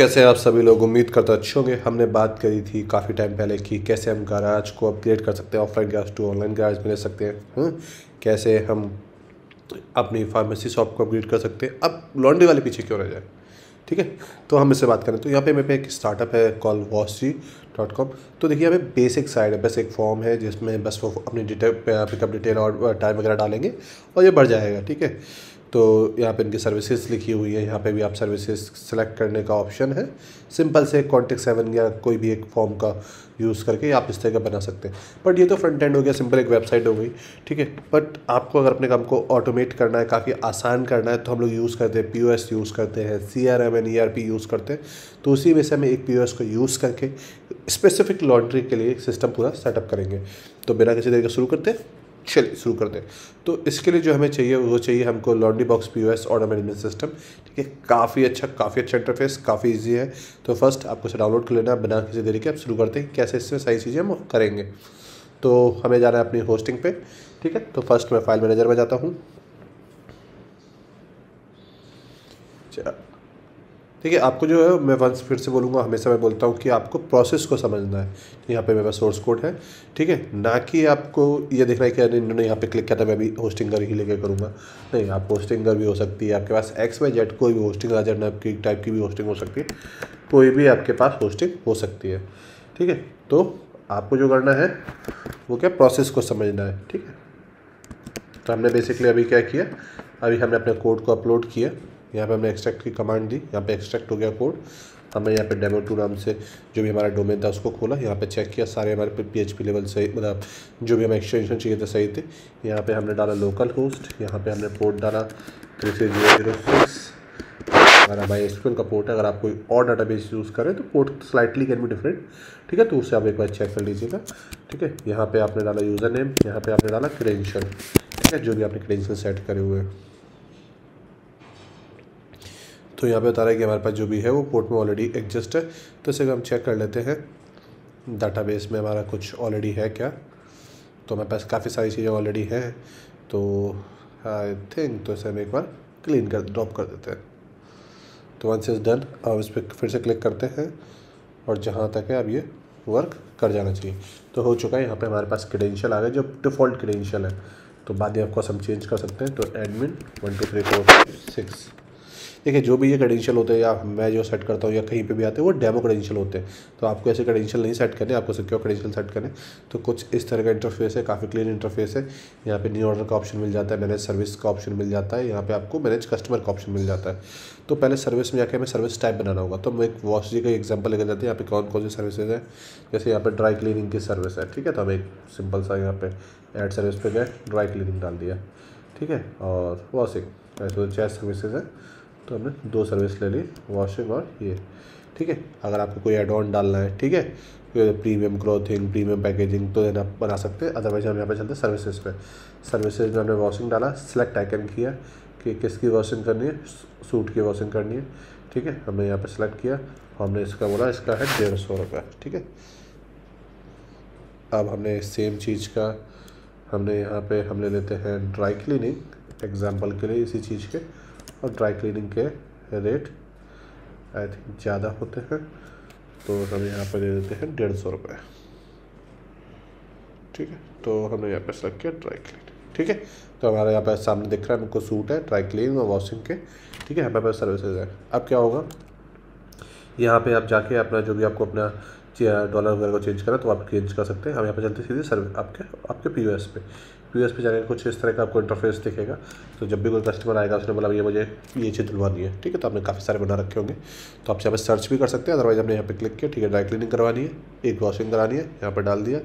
कैसे आप सभी लोग उम्मीद करते अच्छे होंगे हमने बात करी थी काफ़ी टाइम पहले कि कैसे हम गैराज को अपग्रेड कर सकते हैं offline garage to online garage में ले सकते हैं हुँ? हम्म? कैसे हम अपनी फार्मेसी शॉप को अपग्रेड कर सकते हैं अब लॉन्ड्री वाले पीछे क्यों रह जाए ठीक है तो हम इससे बात करें तो यहाँ पे मेरे पे एक स्टार्टअप है कॉल वॉसी डॉट कॉम तो देखिए यहाँ पे बेसिक साइड है बस एक फॉर्म है जिसमें बस वो अपनी डिटेल पिकअप डिटेल और टाइम वगैरह डालेंगे और ये बढ़ जाएगा ठीक है तो यहाँ पे इनकी सर्विसेज लिखी हुई है यहाँ पे भी आप सर्विसेज सेलेक्ट करने का ऑप्शन है सिंपल से कॉन्टेक्ट सेवन या कोई भी एक फॉर्म का यूज़ करके आप इस तरह का बना सकते हैं बट ये तो फ्रंट एंड हो गया सिंपल एक वेबसाइट हो गई ठीक है बट आपको अगर अपने काम को ऑटोमेट करना है काफ़ी आसान करना है तो हम लोग यूज़ करते हैं पी यूज़ करते हैं C R M N E R P use करते हैं तो उसी में से हमें एक पी को यूज़ करके स्पेसिफिक लॉन्ड्री के लिए सिस्टम पूरा सेटअप करेंगे तो बिना किसी तरीके शुरू करते हैं चलिए शुरू करते हैं तो इसके लिए जो हमें चाहिए वो चाहिए हमको laundry box P O S order management system ठीक है काफ़ी अच्छा काफ़ी अच्छा इंटरफेस काफ़ी ईजी है तो फर्स्ट आपको इसे डाउनलोड कर लेना बना किसी के आप शुरू करते हैं कैसे इसमें सारी चीज़ें हम करेंगे तो हमें जाना है अपनी होस्टिंग पे ठीक है तो फर्स्ट मैं फाइल मैनेजर में जाता हूँ ठीक है आपको जो है मैं वंस फिर से बोलूँगा हमेशा मैं बोलता हूँ कि आपको प्रोसेस को समझना है यहाँ पे मेरे पास सोर्स कोड है ठीक है ना कि आपको ये देखना है कि अरे इन्होंने यहाँ पे क्लिक किया था मैं भी होस्टिंगर ही लेके करूँगा नहीं आप होस्टिंगर भी हो सकती है आपके पास एक्स वाई जेड कोई भी होस्टिंग आ जाए आपकी टाइप की भी होस्टिंग हो सकती है कोई भी आपके पास होस्टिंग हो सकती है ठीक है तो आपको जो करना है वो क्या प्रोसेस को समझना है ठीक है तो हमने बेसिकली अभी क्या किया अभी हमने अपने कोड को अपलोड किया यहाँ पे हमने एक्सट्रैक्ट की कमांड दी यहाँ पे एक्सट्रैक्ट हो गया कोड हमने यहाँ पे डेमो टू नाम से जो भी हमारा डोमेन था उसको खोला यहाँ पे चेक किया सारे हमारे पी एच पी लेवल सही मतलब जो भी हमें एक्सटेंशन चाहिए थे सही थे यहाँ पे हमने डाला लोकल होस्ट यहाँ पे हमने पोर्ट डाला three three zero zero six अगर हमारे एस का पोर्ट है अगर आप कोई और बेस यूज़ करें तो पोर्ट स्लाइटली कैन भी डिफरेंट ठीक है तो उससे आप एक बार चेक कर लीजिएगा ठीक है यहाँ पर आपने डाला यूज़र नेम यहाँ पर आपने डाला क्रेडेंशियल ठीक है जो भी आपने क्रेडेंशियल सेट करे हुए हैं तो यहाँ पे बता रहा है कि हमारे पास जो भी है वो पोर्ट में ऑलरेडी एग्जिस्ट है तो इसे हम चेक कर लेते हैं डाटाबेस में हमारा कुछ ऑलरेडी है क्या तो हमारे पास काफ़ी सारी चीज़ें ऑलरेडी हैं तो आई थिंक तो इसे हम एक बार क्लीन कर ड्रॉप कर देते हैं तो वंस इज़ डन अब इस पर फिर से क्लिक करते हैं और जहाँ तक है अब ये वर्क कर जाना चाहिए तो हो चुका है यहाँ पे हमारे पास क्रेडेंशियल आ गए जो डिफ़ॉल्ट क्रेडेंशियल है तो बाद में आपको हम चेंज कर सकते हैं तो admin one two three four six देखिए जो भी ये क्रेडेंशियल होते हैं या मैं जो सेट करता हूँ या कहीं पर भी आते हैं वो डेमो क्रेडेंशियल होते हैं तो आपको ऐसे क्रेडेंशियल नहीं सेट करने आपको सिक्योर क्रेडेंशियल सेट करने तो कुछ इस तरह का इंटरफेस है काफ़ी क्लीन इंटरफेस है यहाँ पर न्यू ऑर्डर का ऑप्शन मिल जाता है मैनेज सर्विस का ऑप्शन मिल जाता है यहाँ पर आपको मैनेज कस्टमर का ऑप्शन मिल जाता है तो पहले सर्विस में जाकर हमें सर्विस टाइप बनाना होगा तो हम एक वॉश जी का एग्जाम्पल लेकर जाते हैं यहाँ पे कौन कौन सी सर्विसेज है जैसे यहाँ पे ड्राई क्लीनिंग की सर्विस है ठीक है तो हम एक सिंपल सा यहाँ पे एड सर्विस पे गए ड्राई क्लीनिंग डाल दिया ठीक है और वॉशिंग ऐसे तो सर्विसेज है तो हमने दो सर्विस ले ली वॉशिंग और ये ठीक है अगर आपको कोई एड ऑन डालना है ठीक है प्रीमियम क्लोथिंग प्रीमियम पैकेजिंग तो देना बना सकते हैं अदरवाइज हम यहाँ पे चलते हैं सर्विसेज पे सर्विसेज में हमने वॉशिंग डाला सेलेक्ट आइकन किया कि किसकी वॉशिंग करनी है सूट की वॉशिंग करनी है ठीक है हमने यहाँ पे सेलेक्ट किया हमने इसका बोला इसका है डेढ़ सौ रुपये ठीक है अब हमने सेम चीज़ का हमने यहाँ पर हम ले लेते हैं ड्राई क्लीनिंग एग्जाम्पल के लिए इसी चीज़ के और ड्राई क्लीनिंग के रेट आई थिंक ज़्यादा होते हैं तो हम यहाँ पर दे देते हैं डेढ़ सौ रुपये ठीक है तो हमने यहाँ पे सेलेक्ट किया ड्राई क्लीन ठीक है तो हमारे यहाँ पे सामने दिख रहा है हमको सूट है ड्राई क्लीन और वॉशिंग के ठीक है हमारे पे सर्विसेज है अब क्या होगा यहाँ पे आप जाके अपना जो भी आपको अपना डॉलर वगैरह को चेंज करना तो आप चेंज कर सकते हैं हम यहाँ पे चलते सीधे सर्विस आपके आपके पी पे पी एस पी चैनल कुछ इस तरह का आपको इंटरफेस दिखेगा तो जब भी कोई कस्टमर आएगा उसने बोला भैया मुझे ये चीज़ दिलवानी है ठीक है तो आपने काफ़ी सारे बना रखे होंगे तो आप यहाँ पर सर्च भी कर सकते हैं अदरवाइज आपने यहाँ पे क्लिक किया ठीक है ड्राई क्लीनिंग करवानी है एक वॉशिंग करानी है यहाँ पर डाल दिया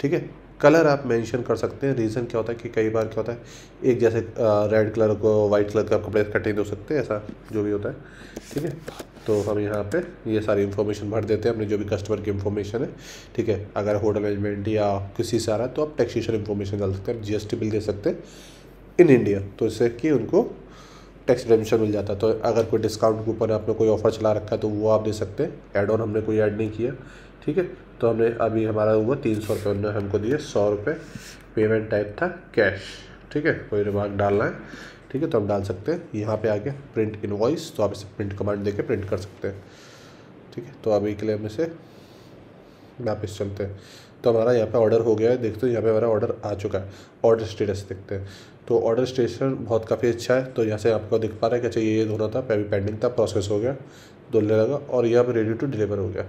ठीक है कलर आप मेंशन कर सकते हैं रीज़न क्या होता है कि कई बार क्या होता है एक जैसे रेड कलर को वाइट कलर का कपड़े कटिंग हो सकते हैं ऐसा जो भी होता है ठीक है तो हम यहाँ पे ये सारी इन्फॉर्मेशन भर देते हैं अपने जो भी कस्टमर की इन्फॉर्मेशन है ठीक है अगर होटल मैनेजमेंट या किसी से आ रहा है तो आप टैक्सीशन इन्फॉर्मेशन डाल सकते हैं जी बिल दे सकते हैं इन इंडिया तो इससे कि उनको टैक्स रिडम्शन मिल जाता है तो अगर कोई डिस्काउंट के ऊपर आपने कोई ऑफर चला रखा है तो वो आप दे सकते हैं एड ऑन हमने कोई ऐड नहीं किया ठीक है तो हमने अभी हमारा हुआ तीन सौ रुपये उन्होंने हमको दिए सौ रुपये पेमेंट टाइप था कैश ठीक है कोई रिमार्क डालना है ठीक है तो हम डाल सकते हैं यहाँ पे आके प्रिंट इनवॉइस तो आप इसे प्रिंट कमांड दे के प्रिंट कर सकते हैं ठीक है तो अभी के लिए हम इसे वापस चलते हैं तो हमारा यहाँ पे ऑर्डर हो गया है देखते हैं यहाँ पे हमारा ऑर्डर आ चुका है ऑर्डर स्टेटस देखते हैं तो ऑर्डर स्टेटस बहुत काफ़ी अच्छा है तो यहाँ से आपको दिख पा रहा है कि अच्छा ये ये धोना था अभी पेंडिंग था प्रोसेस हो गया धुलने लगा और यह अब रेडी टू डिलीवर हो गया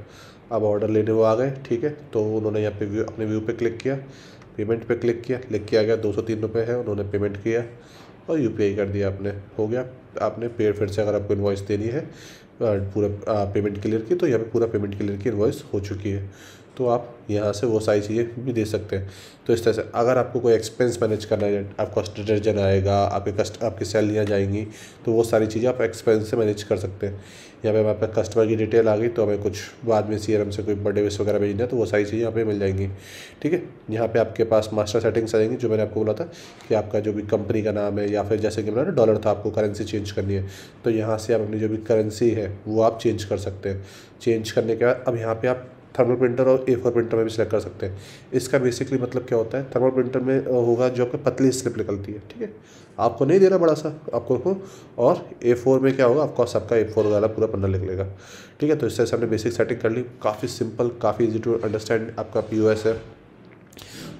अब ऑर्डर लेने वो आ गए ठीक है तो उन्होंने यहाँ पे व्यू अपने व्यू पे क्लिक किया पेमेंट पे क्लिक किया क्लिक किया गया दो सौ तीन रुपये है उन्होंने पेमेंट किया और यू कर दिया आपने हो गया आपने पेड़ फिर से अगर आपको इन्वाइस देनी है पूरा पेमेंट क्लियर की तो यहाँ पे पूरा पेमेंट क्लियर की इन्वाइस हो चुकी है तो आप यहाँ से वो सारी चीज़ें भी दे सकते हैं तो इस तरह से अगर आपको कोई एक्सपेंस मैनेज करना है आपका डिटर्जेंट आएगा आपके कस्ट आपकी सैलरियाँ जाएंगी तो वो सारी चीज़ें आप एक्सपेंस से मैनेज कर सकते हैं यहाँ पे हमारे कस्टमर की डिटेल आ गई तो हमें कुछ बाद में सी से कोई बर्थडे विश वगैरह भेजना है तो वो सारी चीज़ें यहाँ पर मिल जाएंगी ठीक है यहाँ पर आपके पास मास्टर सेटिंग्स आएंगी जो मैंने आपको बोला था कि आपका जो भी कंपनी का नाम है या फिर जैसे कि मैंने डॉलर था आपको करेंसी चेंज करनी है तो यहाँ से आप अपनी जो भी करेंसी है वो आप चेंज कर सकते हैं चेंज करने के बाद अब यहाँ पर आप थर्मल प्रिंटर और ए फोर प्रिंटर में भी सिलेक्ट कर सकते हैं इसका बेसिकली मतलब क्या होता है थर्मल प्रिंटर में होगा जो आपका पतली स्लिप निकलती है ठीक है आपको नहीं देना बड़ा सा आपको को और ए फोर में क्या होगा आपका सबका ए फोर वाला पूरा पन्ना निकलेगा ठीक है तो इस तरह से हमने बेसिक सेटिंग कर ली काफ़ी सिंपल काफ़ी इजी टू अंडरस्टैंड आपका पी है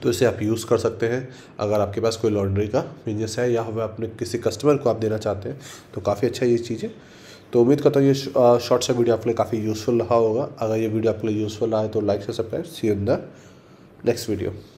तो इसे आप यूज़ कर सकते हैं अगर आपके पास कोई लॉन्ड्री का बिजनेस है या वह अपने किसी कस्टमर को आप देना चाहते हैं तो काफ़ी अच्छा ये चीज़ है तो उम्मीद करता हूँ ये शॉर्ट सा वीडियो आपके लिए काफ़ी यूज़फुल रहा होगा अगर ये वीडियो आपके लिए यूज़फुल रहा है तो लाइक से subscribe see in the next video